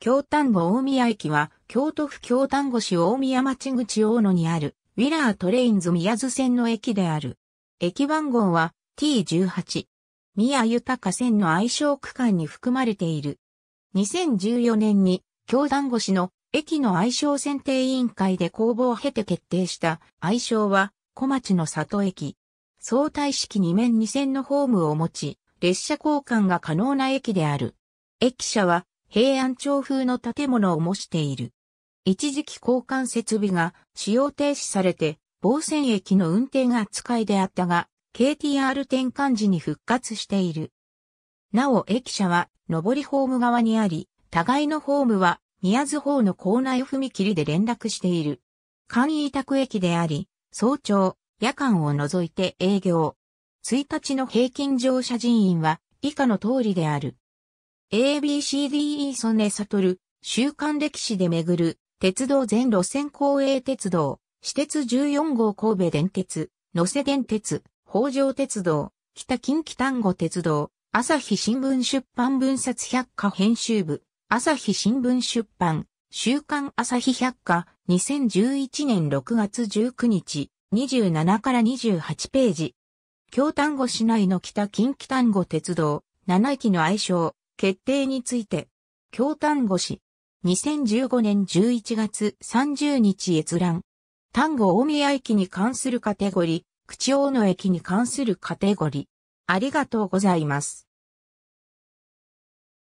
京丹後大宮駅は、京都府京丹後市大宮町口大野にある、ウィラートレインズ宮津線の駅である。駅番号は T18。宮豊線の愛称区間に含まれている。2014年に、京丹後市の駅の愛称選定委員会で公募を経て決定した愛称は、小町の里駅。相対式2面2線のホームを持ち、列車交換が可能な駅である。駅舎は、平安町風の建物を模している。一時期交換設備が使用停止されて、防線駅の運転扱いであったが、KTR 転換時に復活している。なお駅舎は、上りホーム側にあり、互いのホームは、宮津方の構内踏切で連絡している。簡易委託駅であり、早朝、夜間を除いて営業。1日の平均乗車人員は以下の通りである。ABCDE 曽根悟、週刊歴史で巡る、鉄道全路線公営鉄道、私鉄14号神戸電鉄、野瀬電鉄、北条鉄道、北近畿丹後鉄道、朝日新聞出版分冊百科編集部、朝日新聞出版、週刊朝日百科、2011年6月19日、27から28ページ。京丹後市内の北近畿丹後鉄道、7駅の愛称、決定について、京丹後市、2015年11月30日閲覧、丹後大宮駅に関するカテゴリー、口大野駅に関するカテゴリー、ありがとうございます。